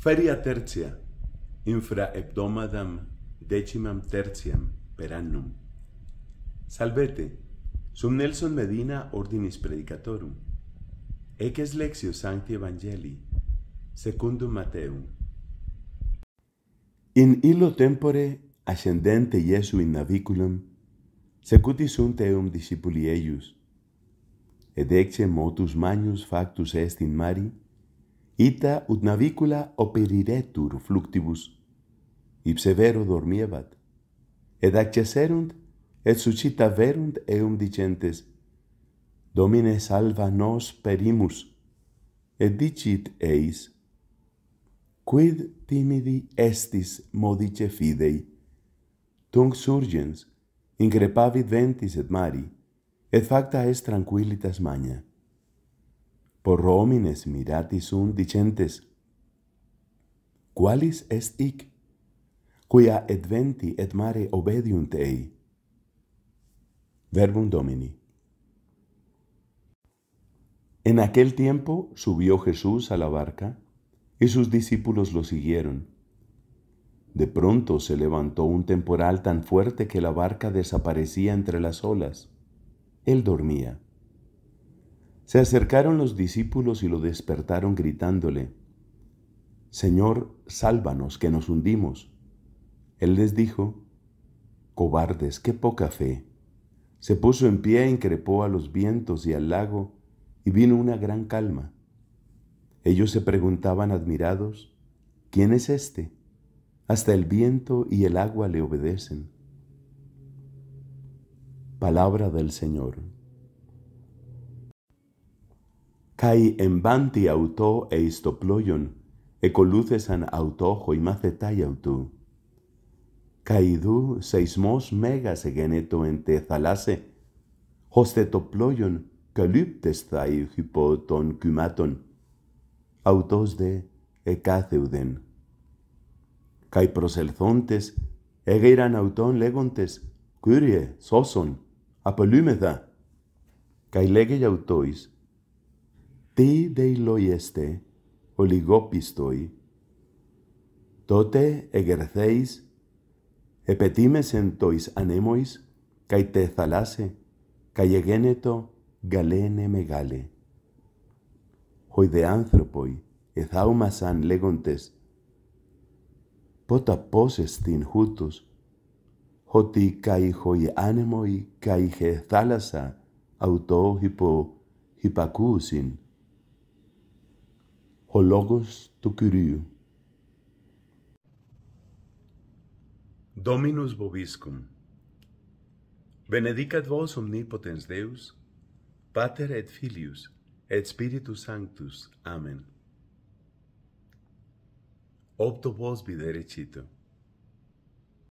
Feria tertia, infra hebdomadam decimam tertiam per annum. Salvete, sum Nelson Medina ordinis predicatorum. Ec es lexio sancti evangelii, secundum Mateum. In illo tempore ascendente Iesu in naviculum, secuti sunt eum discipuli eius, ed ecce motus magnus factus est in mari, ita ut navicula operiretur fluctibus ipse vero dormiebat ed accesserunt et suscita verunt eum dicentes domine salva nos perimus et dicit eis quid timidi estis modice fidei tung surgens ingrepavit ventis et mari et facta est tranquillitas magna por homines miratis un dicentes. ¿Cuál es hic, quia et venti et mare obediunt ei? Verbum Domini. En aquel tiempo subió Jesús a la barca y sus discípulos lo siguieron. De pronto se levantó un temporal tan fuerte que la barca desaparecía entre las olas. Él dormía. Se acercaron los discípulos y lo despertaron gritándole, Señor, sálvanos, que nos hundimos. Él les dijo, Cobardes, qué poca fe. Se puso en pie, increpó a los vientos y al lago, y vino una gran calma. Ellos se preguntaban admirados, ¿quién es este? Hasta el viento y el agua le obedecen. Palabra del Señor. καὶ ἐμβάντι αυτό εις το πλόγιον, εκολούθεσαν αυτόχο ημάθετάι αυτού. Καιδού σεισμός μέγας εγένετο εν τε θαλάσσε, ώστε το πλόγιον καλύπτεσθαι υπό των κυμάτων. Αυτός δε εκάθεουδεν. Καί προσελθόντες έγειραν αυτόν λέγοντες, «Κύριε, σώσον, απολύμεθα». Καί λέγει αυτοίς, δειλό είστε, ο λιγόπιστοι. Τότε εγερθείς, επετίμεσεν τοις ανέμοις, καί τε θαλάσσε, καί εγένετο γαλένε μεγάλε. δε άνθρωποι, εθαύμασαν λέγοντες, πότα πόσες την χούτους, ότι χωί άνεμοι καί χε θάλασσα, αυτό υπο υπακούσιν. Hologus tu curiu. Dominus boviscum. Benedicat vos omnipotens Deus, pater et filius, et spiritus sanctus. Amen. Obdo vos bidere cito.